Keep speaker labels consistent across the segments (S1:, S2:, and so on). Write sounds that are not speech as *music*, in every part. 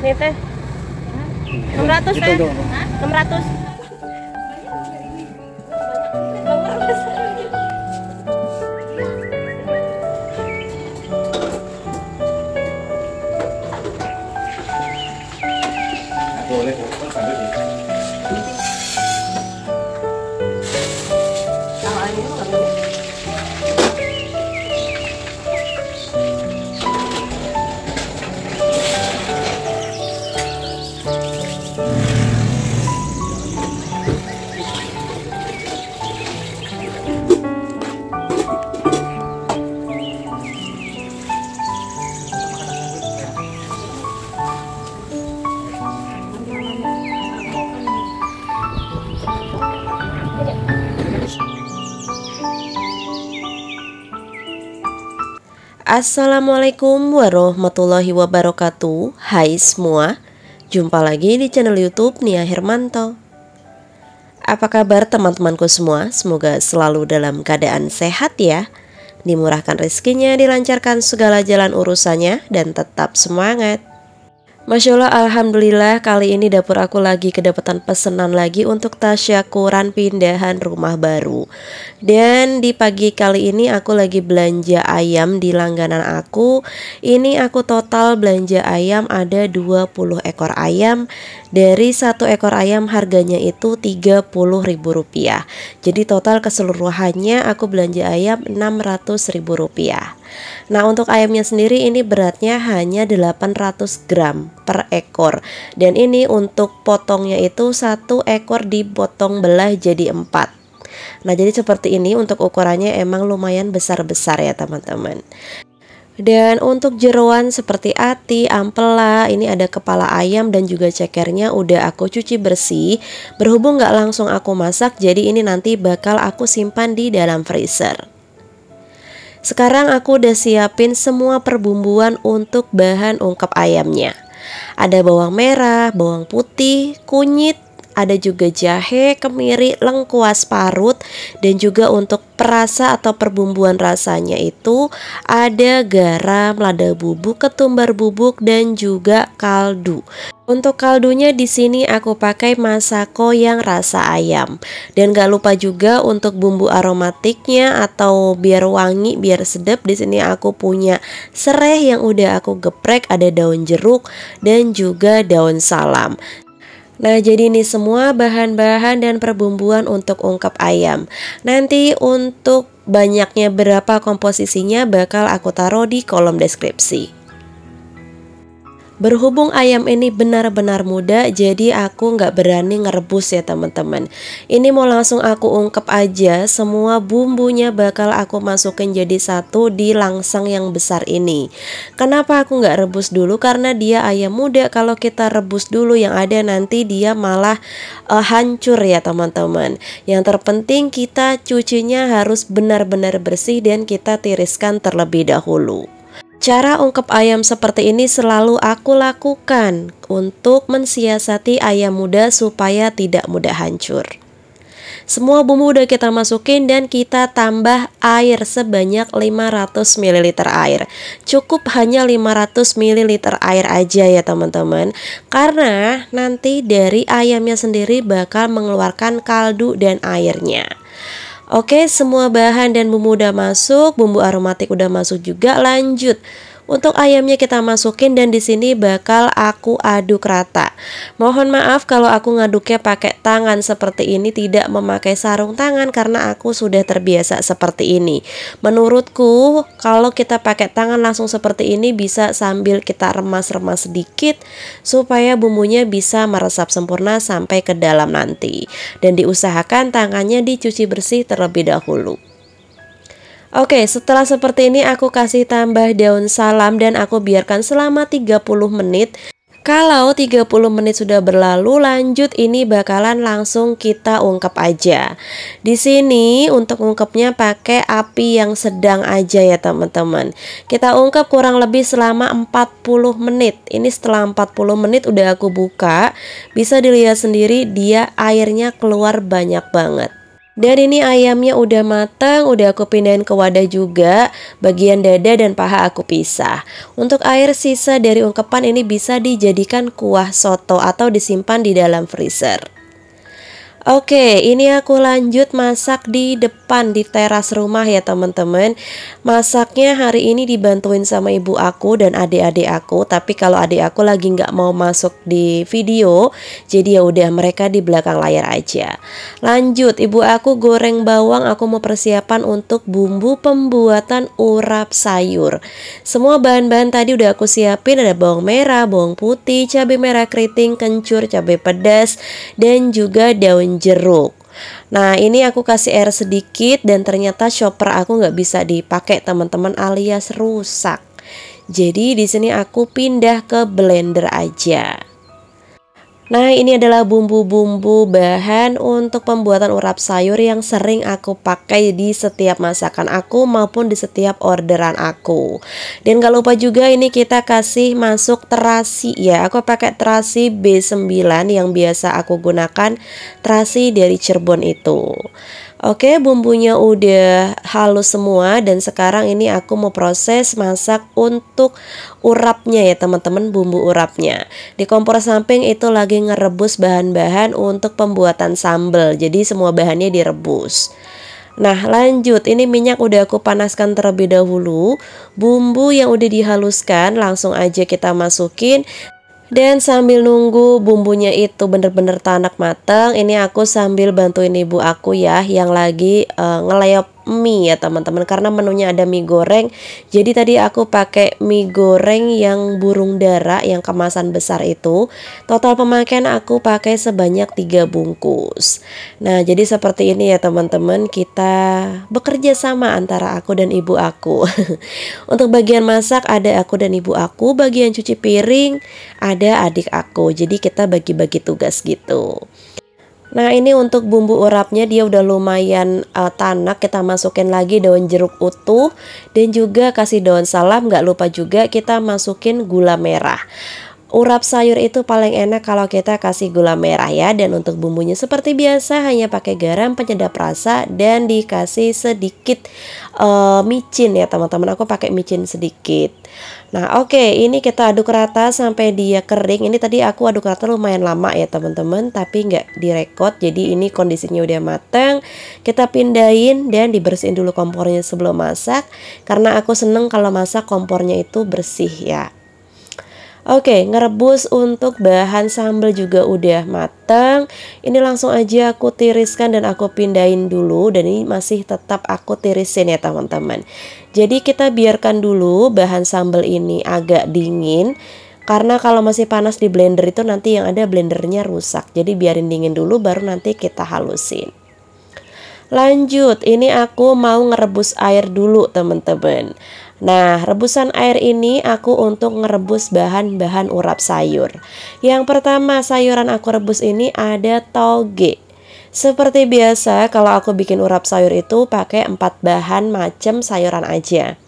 S1: Nih teh. 600 hmm. teh. 600. Assalamualaikum warahmatullahi wabarakatuh Hai semua Jumpa lagi di channel youtube Nia Hermanto Apa kabar teman-temanku semua? Semoga selalu dalam keadaan sehat ya Dimurahkan rezekinya, dilancarkan segala jalan urusannya Dan tetap semangat Masya Allah, Alhamdulillah kali ini dapur aku lagi kedapatan pesenan lagi untuk tasyakuran pindahan rumah baru Dan di pagi kali ini aku lagi belanja ayam di langganan aku Ini aku total belanja ayam ada 20 ekor ayam Dari satu ekor ayam harganya itu Rp30.000 Jadi total keseluruhannya aku belanja ayam Rp600.000 Nah untuk ayamnya sendiri ini beratnya hanya 800 gram per ekor dan ini untuk potongnya itu satu ekor dipotong belah jadi 4 Nah jadi seperti ini untuk ukurannya emang lumayan besar-besar ya teman-teman dan untuk jeruan seperti ati, ampela, ini ada kepala ayam dan juga cekernya udah aku cuci bersih Berhubung gak langsung aku masak jadi ini nanti bakal aku simpan di dalam freezer sekarang aku udah siapin semua perbumbuan untuk bahan ungkep ayamnya. Ada bawang merah, bawang putih, kunyit, ada juga jahe, kemiri, lengkuas parut dan juga untuk perasa atau perbumbuan rasanya itu ada garam, lada bubuk, ketumbar bubuk dan juga kaldu. Untuk kaldunya di sini aku pakai masako yang rasa ayam. Dan gak lupa juga untuk bumbu aromatiknya atau biar wangi, biar sedap di sini aku punya serai yang udah aku geprek, ada daun jeruk dan juga daun salam. Nah jadi ini semua bahan-bahan dan perbumbuan untuk ungkep ayam Nanti untuk banyaknya berapa komposisinya bakal aku taruh di kolom deskripsi Berhubung ayam ini benar-benar muda, jadi aku nggak berani ngerebus ya teman-teman. Ini mau langsung aku ungkep aja, semua bumbunya bakal aku masukin jadi satu di langsang yang besar ini. Kenapa aku nggak rebus dulu? Karena dia ayam muda. Kalau kita rebus dulu, yang ada nanti dia malah uh, hancur ya teman-teman. Yang terpenting kita cucinya harus benar-benar bersih dan kita tiriskan terlebih dahulu. Cara ungkep ayam seperti ini selalu aku lakukan untuk mensiasati ayam muda supaya tidak mudah hancur. Semua bumbu udah kita masukin dan kita tambah air sebanyak 500 ml air. Cukup hanya 500 ml air aja ya teman-teman. Karena nanti dari ayamnya sendiri bakal mengeluarkan kaldu dan airnya. Oke, semua bahan dan bumbu udah masuk, bumbu aromatik udah masuk juga. Lanjut untuk ayamnya kita masukin dan di sini bakal aku aduk rata. Mohon maaf kalau aku ngaduknya pakai tangan seperti ini tidak memakai sarung tangan karena aku sudah terbiasa seperti ini. Menurutku kalau kita pakai tangan langsung seperti ini bisa sambil kita remas-remas sedikit supaya bumbunya bisa meresap sempurna sampai ke dalam nanti. Dan diusahakan tangannya dicuci bersih terlebih dahulu. Oke, setelah seperti ini aku kasih tambah daun salam dan aku biarkan selama 30 menit. Kalau 30 menit sudah berlalu, lanjut ini bakalan langsung kita ungkep aja. Di sini untuk ungkepnya pakai api yang sedang aja ya teman-teman. Kita ungkep kurang lebih selama 40 menit. Ini setelah 40 menit udah aku buka, bisa dilihat sendiri dia airnya keluar banyak banget. Dan ini ayamnya udah matang, udah aku pindahin ke wadah juga. Bagian dada dan paha aku pisah. Untuk air sisa dari ungkepan ini bisa dijadikan kuah soto atau disimpan di dalam freezer. Oke, ini aku lanjut masak di depan di teras rumah ya teman-teman. Masaknya hari ini dibantuin sama ibu aku dan adik-adik aku. Tapi kalau adik aku lagi nggak mau masuk di video, jadi ya udah mereka di belakang layar aja. Lanjut, ibu aku goreng bawang. Aku mau persiapan untuk bumbu pembuatan urap sayur. Semua bahan-bahan tadi udah aku siapin. Ada bawang merah, bawang putih, cabai merah keriting, kencur, cabai pedas, dan juga daun dan jeruk Nah ini aku kasih air sedikit dan ternyata chopper aku nggak bisa dipakai teman-teman alias rusak. Jadi di sini aku pindah ke blender aja. Nah ini adalah bumbu-bumbu bahan untuk pembuatan urap sayur yang sering aku pakai di setiap masakan aku maupun di setiap orderan aku Dan gak lupa juga ini kita kasih masuk terasi ya Aku pakai terasi B9 yang biasa aku gunakan terasi dari Cirebon itu Oke, bumbunya udah halus semua dan sekarang ini aku mau proses masak untuk urapnya ya teman-teman, bumbu urapnya. Di kompor samping itu lagi ngerebus bahan-bahan untuk pembuatan sambal. Jadi semua bahannya direbus. Nah lanjut ini minyak udah aku panaskan terlebih dahulu Bumbu yang udah dihaluskan langsung aja kita masukin dan sambil nunggu bumbunya itu bener-bener tanak mateng, ini aku sambil bantuin ibu aku ya yang lagi uh, eh, ngeleop mie ya teman-teman karena menunya ada mie goreng jadi tadi aku pakai mie goreng yang burung dara yang kemasan besar itu total pemakaian aku pakai sebanyak 3 bungkus nah jadi seperti ini ya teman-teman kita bekerja sama antara aku dan ibu aku *laughs* untuk bagian masak ada aku dan ibu aku bagian cuci piring ada adik aku jadi kita bagi-bagi tugas gitu Nah ini untuk bumbu urapnya dia udah lumayan uh, tanak kita masukin lagi daun jeruk utuh dan juga kasih daun salam nggak lupa juga kita masukin gula merah Urap sayur itu paling enak kalau kita kasih gula merah ya dan untuk bumbunya seperti biasa hanya pakai garam penyedap rasa dan dikasih sedikit uh, micin ya teman-teman aku pakai micin sedikit. Nah oke okay, ini kita aduk rata sampai dia kering ini tadi aku aduk rata lumayan lama ya teman-teman tapi nggak direkod jadi ini kondisinya udah matang kita pindahin dan dibersihin dulu kompornya sebelum masak karena aku seneng kalau masak kompornya itu bersih ya Oke, ngerebus untuk bahan sambal juga udah matang. Ini langsung aja aku tiriskan dan aku pindahin dulu dan ini masih tetap aku tirisin ya teman-teman. Jadi kita biarkan dulu bahan sambal ini agak dingin karena kalau masih panas di blender itu nanti yang ada blendernya rusak. Jadi biarin dingin dulu baru nanti kita halusin. Lanjut, ini aku mau ngerebus air dulu teman-teman Nah, rebusan air ini aku untuk ngerebus bahan-bahan urap sayur. Yang pertama, sayuran aku rebus ini ada toge. Seperti biasa, kalau aku bikin urap sayur itu pakai empat bahan macam sayuran aja.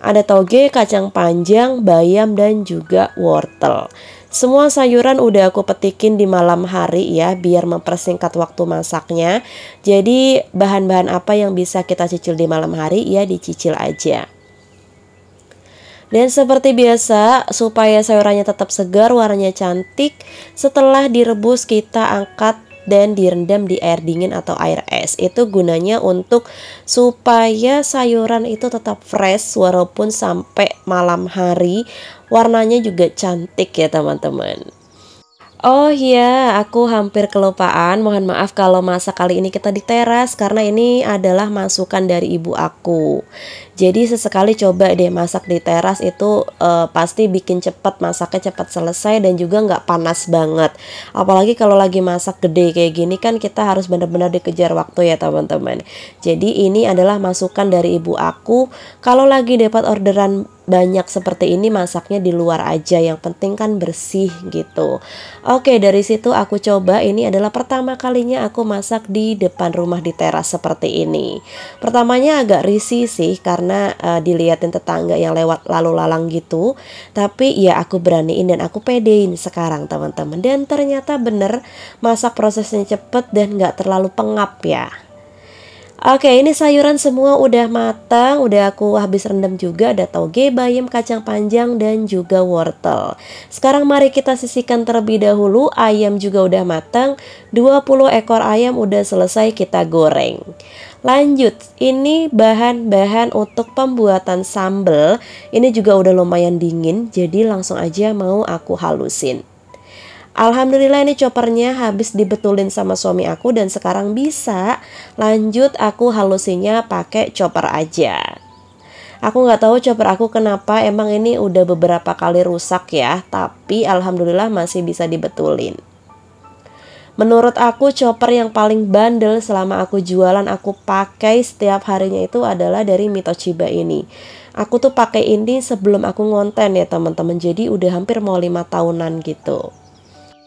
S1: Ada toge, kacang panjang, bayam, dan juga wortel. Semua sayuran udah aku petikin di malam hari ya biar mempersingkat waktu masaknya. Jadi bahan-bahan apa yang bisa kita cicil di malam hari ya dicicil aja. Dan seperti biasa, supaya sayurannya tetap segar, warnanya cantik, setelah direbus kita angkat dan direndam di air dingin atau air es. Itu gunanya untuk supaya sayuran itu tetap fresh walaupun sampai malam hari. Warnanya juga cantik ya teman-teman. Oh iya, aku hampir kelupaan. Mohon maaf kalau masa kali ini kita di teras karena ini adalah masukan dari ibu aku. Jadi sesekali coba deh masak di teras itu uh, pasti bikin cepat masaknya cepat selesai dan juga nggak panas banget. Apalagi kalau lagi masak gede kayak gini kan kita harus benar-benar dikejar waktu ya teman-teman. Jadi ini adalah masukan dari ibu aku. Kalau lagi dapat orderan banyak seperti ini masaknya di luar aja yang penting kan bersih gitu oke dari situ aku coba ini adalah pertama kalinya aku masak di depan rumah di teras seperti ini pertamanya agak risih sih karena karena uh, eh, dilihatin tetangga yang lewat lalu lalang gitu tapi ya aku beraniin dan aku pedein sekarang teman-teman dan ternyata bener masak prosesnya cepet dan gak terlalu pengap ya Oke, ini sayuran semua udah matang, udah aku habis rendam juga, ada tauge, bayam, kacang panjang, dan juga wortel. Sekarang mari kita sisihkan terlebih dahulu, ayam juga udah matang, 20 ekor ayam udah selesai kita goreng. Lanjut, ini bahan-bahan untuk pembuatan sambal. Ini juga udah lumayan dingin, jadi langsung aja mau aku halusin. Alhamdulillah ini choppernya habis dibetulin sama suami aku dan sekarang bisa lanjut aku halusinnya pakai chopper aja. Aku nggak tahu chopper aku kenapa emang ini udah beberapa kali rusak ya, tapi alhamdulillah masih bisa dibetulin. Menurut aku chopper yang paling bandel selama aku jualan aku pakai setiap harinya itu adalah dari Mitochiba ini. Aku tuh pakai ini sebelum aku ngonten ya teman-teman. Jadi udah hampir mau lima tahunan gitu.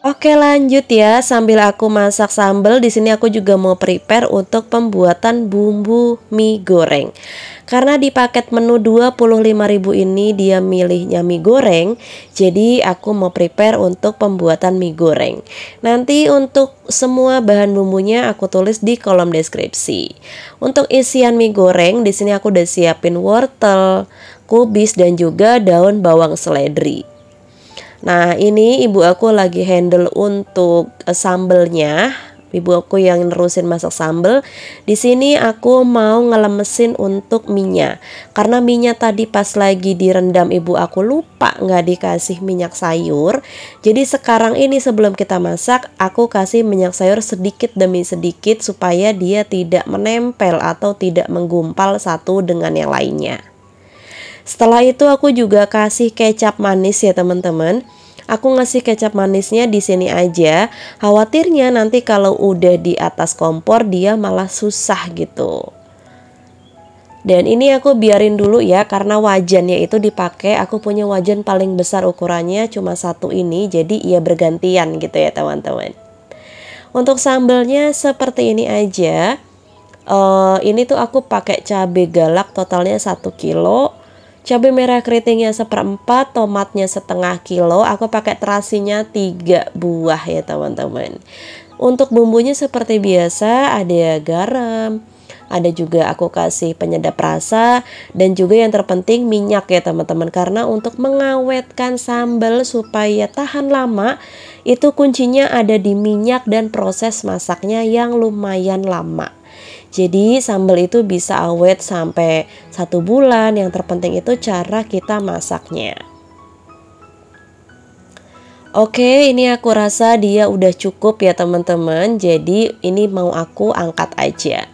S1: Oke lanjut ya sambil aku masak sambal di sini aku juga mau prepare untuk pembuatan bumbu mie goreng. Karena di paket menu 25.000 ini dia milihnya mie goreng, jadi aku mau prepare untuk pembuatan mie goreng. Nanti untuk semua bahan bumbunya aku tulis di kolom deskripsi. Untuk isian mie goreng di sini aku udah siapin wortel, kubis dan juga daun bawang seledri. Nah, ini ibu aku lagi handle untuk eh, sambelnya ibu aku yang nerusin masak sambel. Di sini aku mau ngelemesin untuk minyak. Karena minyak tadi pas lagi direndam ibu aku lupa nggak dikasih minyak sayur. Jadi sekarang ini sebelum kita masak, aku kasih minyak sayur sedikit demi sedikit supaya dia tidak menempel atau tidak menggumpal satu dengan yang lainnya. Setelah itu aku juga kasih kecap manis ya teman-teman. Aku ngasih kecap manisnya di sini aja. Khawatirnya nanti kalau udah di atas kompor dia malah susah gitu. Dan ini aku biarin dulu ya karena wajannya itu dipakai aku punya wajan paling besar ukurannya cuma satu ini jadi ia ya bergantian gitu ya teman-teman. Untuk sambelnya seperti ini aja. Uh, ini tuh aku pakai cabai galak totalnya 1 kilo cabai merah keritingnya seperempat, tomatnya setengah kilo, aku pakai terasinya tiga buah ya teman-teman. Untuk bumbunya seperti biasa, ada garam, ada juga aku kasih penyedap rasa dan juga yang terpenting minyak ya teman-teman karena untuk mengawetkan sambal supaya tahan lama itu kuncinya ada di minyak dan proses masaknya yang lumayan lama. Jadi sambal itu bisa awet sampai satu bulan. Yang terpenting itu cara kita masaknya. Oke, ini aku rasa dia udah cukup ya teman-teman. Jadi ini mau aku angkat aja.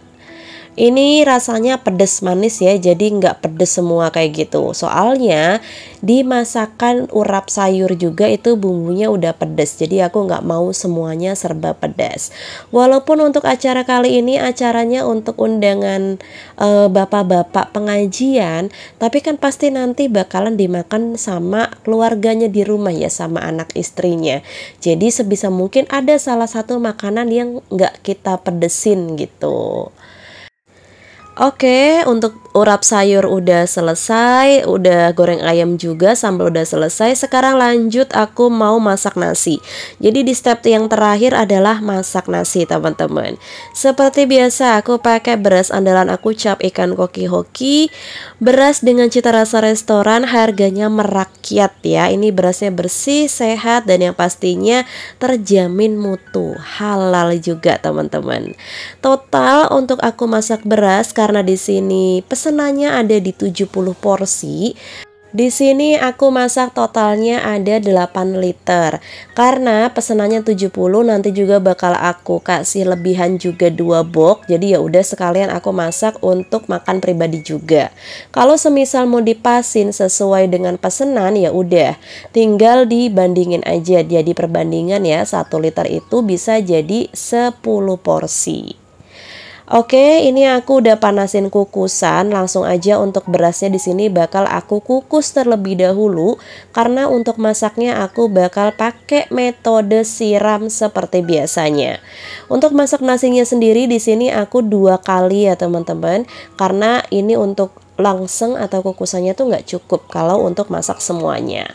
S1: Ini rasanya pedes manis ya, jadi nggak pedes semua kayak gitu. Soalnya di masakan urap sayur juga itu bumbunya udah pedes, jadi aku nggak mau semuanya serba pedes. Walaupun untuk acara kali ini acaranya untuk undangan eh, bapak-bapak e, pengajian, tapi kan pasti nanti bakalan dimakan sama keluarganya di rumah ya, sama anak istrinya. Jadi sebisa mungkin ada salah satu makanan yang nggak kita pedesin gitu. Oke, untuk urap sayur udah selesai, udah goreng ayam juga, sambal udah selesai. Sekarang lanjut aku mau masak nasi. Jadi di step yang terakhir adalah masak nasi, teman-teman. Seperti biasa, aku pakai beras andalan aku cap ikan koki hoki. Beras dengan cita rasa restoran, harganya merakyat ya. Ini berasnya bersih, sehat dan yang pastinya terjamin mutu, halal juga, teman-teman. Total untuk aku masak beras karena di sini pesenannya ada di 70 porsi. Di sini aku masak totalnya ada 8 liter Karena pesenannya 70 nanti juga bakal aku kasih lebihan juga 2 box Jadi ya udah sekalian aku masak untuk makan pribadi juga Kalau semisal mau dipasin sesuai dengan pesenan ya udah Tinggal dibandingin aja Jadi perbandingan ya 1 liter itu bisa jadi 10 porsi Oke, ini aku udah panasin kukusan, langsung aja untuk berasnya di sini bakal aku kukus terlebih dahulu karena untuk masaknya aku bakal pakai metode siram seperti biasanya. Untuk masak nasinya sendiri di sini aku dua kali ya teman-teman karena ini untuk langseng atau kukusannya tuh nggak cukup kalau untuk masak semuanya.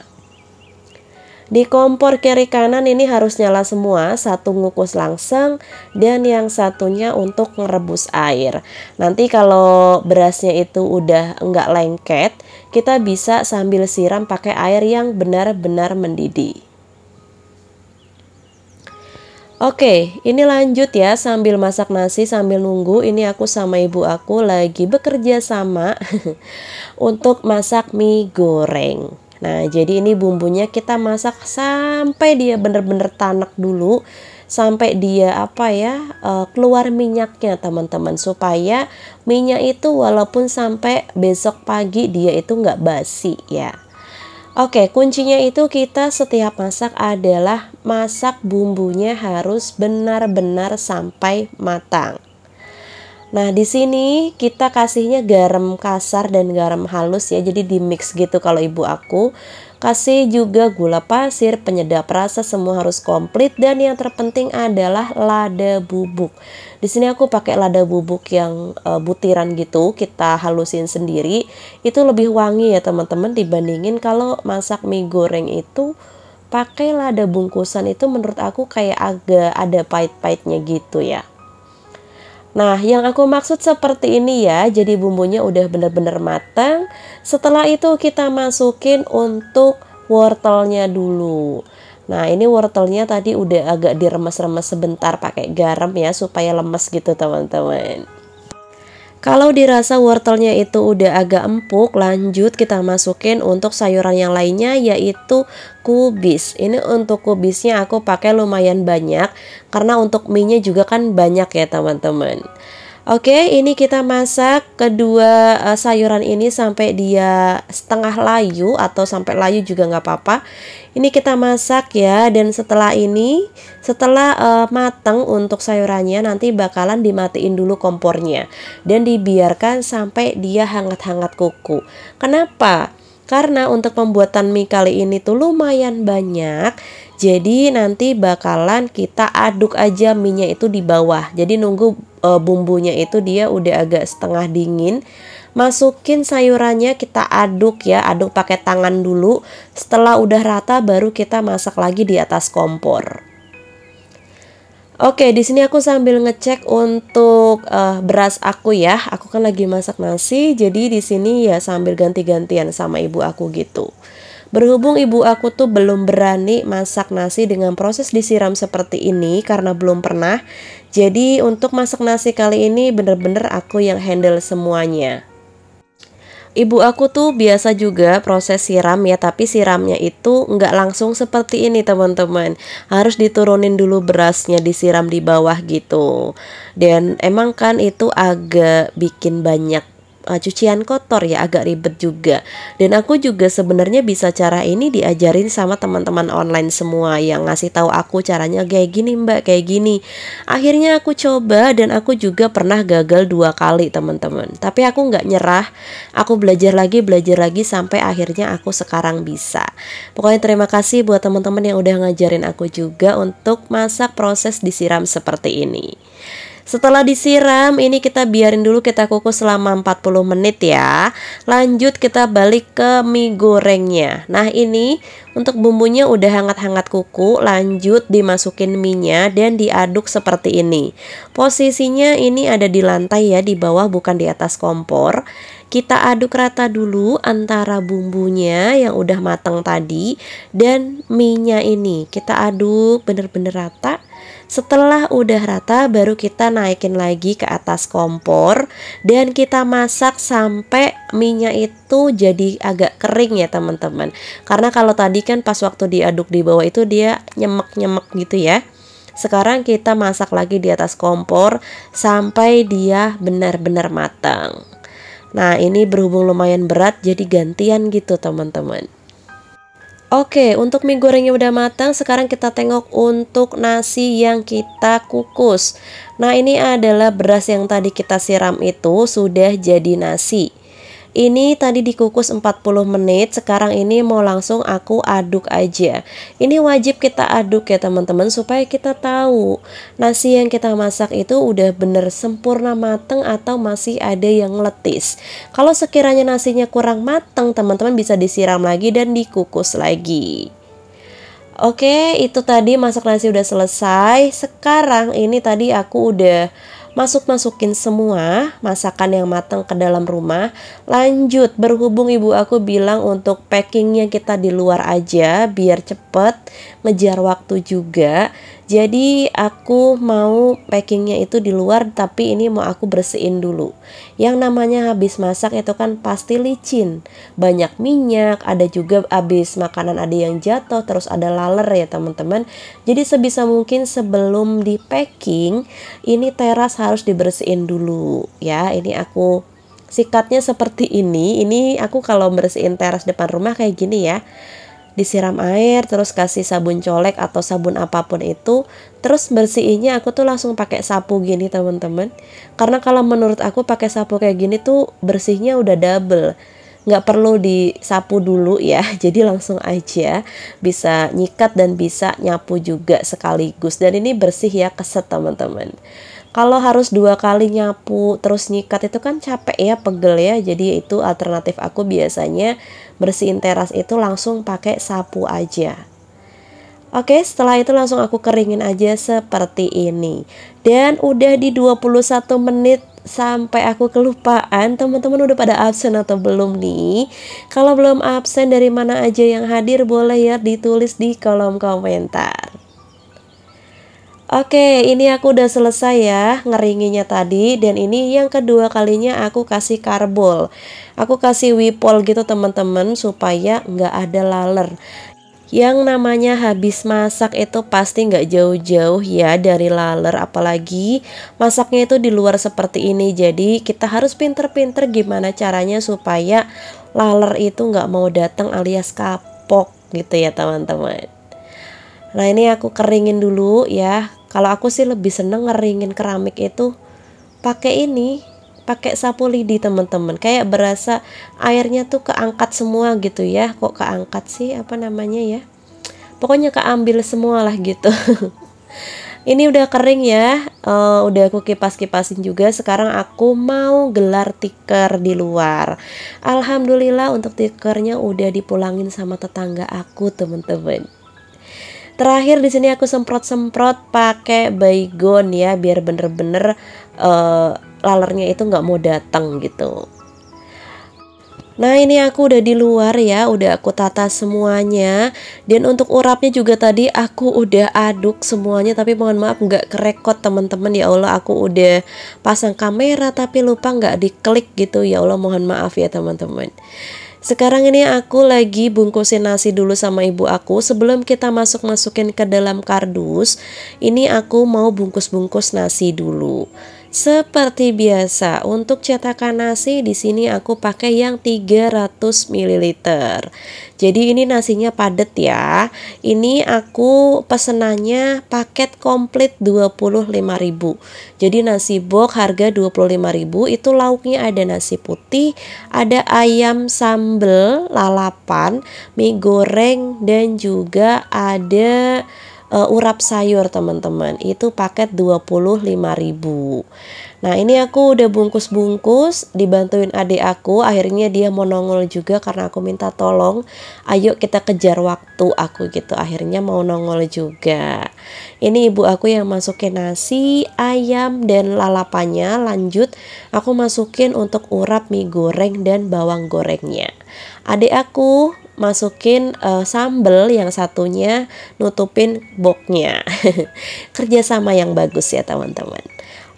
S1: Di kompor kiri kanan ini harus nyala semua, satu ngukus langsung dan yang satunya untuk merebus air. Nanti kalau berasnya itu udah enggak lengket, kita bisa sambil siram pakai air yang benar-benar mendidih. Oke, ini lanjut ya sambil masak nasi sambil nunggu. Ini aku sama ibu aku lagi bekerja sama *laughs* untuk masak mie goreng. Nah, jadi ini bumbunya kita masak sampai dia benar-benar tanak dulu, sampai dia apa ya, eh, keluar minyaknya, teman-teman, supaya minyak itu walaupun sampai besok pagi dia itu nggak basi ya. Oke, kuncinya itu kita setiap masak adalah masak bumbunya harus benar-benar sampai matang. Nah, di sini kita kasihnya garam kasar dan garam halus ya. Jadi di mix gitu kalau ibu aku. Kasih juga gula pasir, penyedap rasa semua harus komplit dan yang terpenting adalah lada bubuk. Di sini aku pakai lada bubuk yang e, butiran gitu, kita halusin sendiri. Itu lebih wangi ya, teman-teman dibandingin kalau masak mie goreng itu pakai lada bungkusan itu menurut aku kayak agak ada pahit-pahitnya gitu ya. Nah, yang aku maksud seperti ini ya. Jadi bumbunya udah bener-bener matang. Setelah itu kita masukin untuk wortelnya dulu. Nah, ini wortelnya tadi udah agak diremes-remes sebentar pakai garam ya supaya lemes gitu, teman-teman. Kalau dirasa wortelnya itu udah agak empuk, lanjut kita masukin untuk sayuran yang lainnya yaitu kubis. Ini untuk kubisnya aku pakai lumayan banyak karena untuk mie-nya juga kan banyak ya teman-teman. Oke, ini kita masak kedua uh, sayuran ini sampai dia setengah layu atau sampai layu juga nggak apa-apa. Ini kita masak ya, dan setelah ini, setelah uh, eh, matang untuk sayurannya, nanti bakalan dimatiin dulu kompornya dan dibiarkan sampai dia hangat-hangat kuku. Kenapa? Karena untuk pembuatan mie kali ini tuh lumayan banyak Jadi nanti bakalan kita aduk aja minyak itu di bawah Jadi nunggu uh, bumbunya itu dia udah agak setengah dingin masukin sayurannya kita aduk ya aduk pakai tangan dulu setelah udah rata baru kita masak lagi di atas kompor Oke, di sini aku sambil ngecek untuk uh, beras aku ya. Aku kan lagi masak nasi, jadi di sini ya sambil ganti-gantian sama ibu aku gitu. Berhubung ibu aku tuh belum berani masak nasi dengan proses disiram seperti ini karena belum pernah, jadi untuk masak nasi kali ini bener-bener aku yang handle semuanya. Ibu aku tuh biasa juga proses siram ya, tapi siramnya itu nggak langsung seperti ini teman-teman. Harus diturunin dulu berasnya, disiram di bawah gitu. Dan emang kan itu agak bikin banyak uh, cucian kotor ya agak ribet juga. Dan aku juga sebenarnya bisa cara ini diajarin sama teman-teman online semua yang ngasih tahu aku caranya kayak gini mbak kayak gini. Akhirnya aku coba dan aku juga pernah gagal dua kali teman-teman. Tapi aku nggak nyerah. Aku belajar lagi belajar lagi sampai akhirnya aku sekarang bisa. Pokoknya terima kasih buat teman-teman yang udah ngajarin aku juga untuk masak proses disiram seperti ini. Setelah disiram, ini kita biarin dulu kita kukus selama 40 menit ya. Lanjut kita balik ke mie gorengnya. Nah, ini untuk bumbunya udah hangat-hangat kuku, lanjut dimasukin minyak dan diaduk seperti ini. Posisinya ini ada di lantai ya, di bawah bukan di atas kompor. Kita aduk rata dulu antara bumbunya yang udah matang tadi dan minyak ini. Kita aduk bener-bener rata setelah udah rata baru kita naikin lagi ke atas kompor dan kita masak sampai minyak itu jadi agak kering ya teman-teman. Karena kalau tadi kan pas waktu diaduk di bawah itu dia nyemek-nyemek gitu ya. Sekarang kita masak lagi di atas kompor sampai dia benar-benar matang. Nah, ini berhubung lumayan berat jadi gantian gitu, teman-teman. Oke, untuk mie gorengnya udah matang, sekarang kita tengok untuk nasi yang kita kukus. Nah, ini adalah beras yang tadi kita siram itu sudah jadi nasi. Ini tadi dikukus 40 menit, sekarang ini mau langsung aku aduk aja. Ini wajib kita aduk ya teman-teman supaya kita tahu nasi yang kita masak itu udah bener sempurna mateng atau masih ada yang letis. Kalau sekiranya nasinya kurang mateng, teman-teman bisa disiram lagi dan dikukus lagi. Oke, itu tadi masak nasi udah selesai. Sekarang ini tadi aku udah Masuk-masukin semua masakan yang matang ke dalam rumah. Lanjut, berhubung ibu aku bilang untuk packingnya kita di luar aja biar cepet, ngejar waktu juga jadi aku mau packingnya itu di luar tapi ini mau aku bersihin dulu yang namanya habis masak itu kan pasti licin banyak minyak ada juga habis makanan ada yang jatuh terus ada laler ya teman-teman jadi sebisa mungkin sebelum di packing ini teras harus dibersihin dulu ya ini aku sikatnya seperti ini ini aku kalau bersihin teras depan rumah kayak gini ya disiram air terus kasih sabun colek atau sabun apapun itu terus bersihinnya aku tuh langsung pakai sapu gini teman-teman karena kalau menurut aku pakai sapu kayak gini tuh bersihnya udah double nggak perlu disapu dulu ya *laughs* jadi langsung aja bisa nyikat dan bisa nyapu juga sekaligus dan ini bersih ya keset teman-teman kalau harus dua kali nyapu terus nyikat itu kan capek ya pegel ya jadi itu alternatif aku biasanya bersihin teras itu langsung pakai sapu aja Oke setelah itu langsung aku keringin aja seperti ini Dan udah di 21 menit sampai aku kelupaan teman-teman udah pada absen atau belum nih kalau belum absen dari mana aja yang hadir boleh ya ditulis di kolom komentar Oke, ini aku udah selesai ya ngeringinya tadi dan ini yang kedua kalinya aku kasih karbol. Aku kasih wipol gitu teman-teman supaya nggak ada laler. Yang namanya habis masak itu pasti nggak jauh-jauh ya dari laler apalagi masaknya itu di luar seperti ini jadi kita harus pinter-pinter gimana caranya supaya laler itu nggak mau datang alias kapok gitu ya teman-teman. Nah ini aku keringin dulu ya. Kalau aku sih lebih seneng ngeringin keramik itu pakai ini, pakai sapu lidi teman-teman. Kayak berasa airnya tuh keangkat semua gitu ya. Kok keangkat sih apa namanya ya? Pokoknya keambil semua lah gitu. *laughs* ini udah kering ya uh, udah aku kipas kipasin juga sekarang aku mau gelar tikar di luar alhamdulillah untuk tikernya udah dipulangin sama tetangga aku teman-teman. Terakhir di sini aku semprot-semprot pakai baygon ya biar bener-bener uh, lalernya itu nggak mau datang gitu. Nah ini aku udah di luar ya, udah aku tata semuanya Dan untuk urapnya juga tadi aku udah aduk semuanya Tapi mohon maaf nggak kerekot teman-teman Ya Allah aku udah pasang kamera tapi lupa gak diklik gitu Ya Allah mohon maaf ya teman-teman sekarang ini aku lagi bungkusin nasi dulu sama ibu aku sebelum kita masuk-masukin ke dalam kardus. Ini aku mau bungkus-bungkus nasi dulu. Seperti biasa, untuk cetakan nasi di sini aku pakai yang 300 ml. Jadi ini nasinya padat ya. Ini aku pesenannya paket komplit 25.000. Jadi nasi box harga 25.000 itu lauknya ada nasi putih, ada ayam sambel, lalapan, mie goreng dan juga ada uh, urap sayur teman-teman itu paket 25.000 nah ini aku udah bungkus-bungkus dibantuin adik aku akhirnya dia mau nongol juga karena aku minta tolong ayo kita kejar waktu aku gitu akhirnya mau nongol juga ini ibu aku yang masukin nasi ayam dan lalapannya lanjut aku masukin untuk urap mie goreng dan bawang gorengnya adik aku masukin uh, sambel yang satunya nutupin boxnya *laughs* kerjasama yang bagus ya teman-teman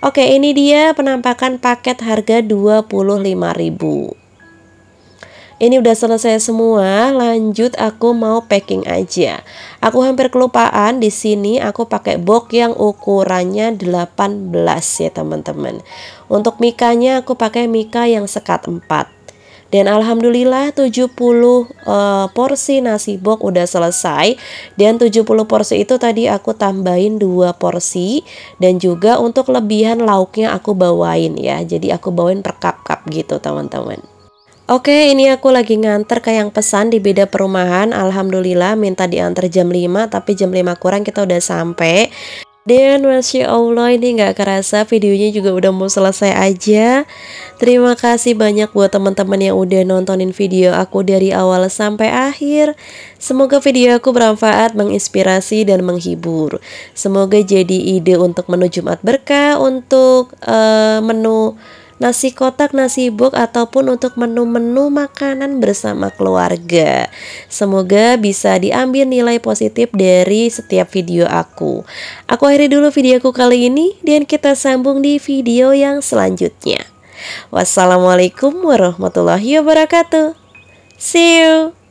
S1: oke ini dia penampakan paket harga 25.000 ini udah selesai semua, lanjut aku mau packing aja. Aku hampir kelupaan di sini aku pakai box yang ukurannya 18 ya teman-teman. Untuk mikanya aku pakai mika yang sekat 4. Dan alhamdulillah 70 uh, eh, porsi nasi bok udah selesai dan 70 porsi itu tadi aku tambahin dua porsi dan juga untuk lebihan lauknya aku bawain ya. Jadi aku bawain per cup-cup gitu teman-teman. Oke, ini aku lagi nganter ke yang pesan di beda perumahan. Alhamdulillah minta diantar jam 5, tapi jam 5 kurang kita udah sampai. Dan Masya Allah ini gak kerasa videonya juga udah mau selesai aja Terima kasih banyak buat teman-teman yang udah nontonin video aku dari awal sampai akhir Semoga video aku bermanfaat, menginspirasi, dan menghibur Semoga jadi ide untuk menu Jumat Berkah Untuk uh, menu nasi kotak, nasi buk ataupun untuk menu-menu makanan bersama keluarga. Semoga bisa diambil nilai positif dari setiap video aku. Aku akhiri dulu videoku kali ini dan kita sambung di video yang selanjutnya. Wassalamualaikum warahmatullahi wabarakatuh. See you.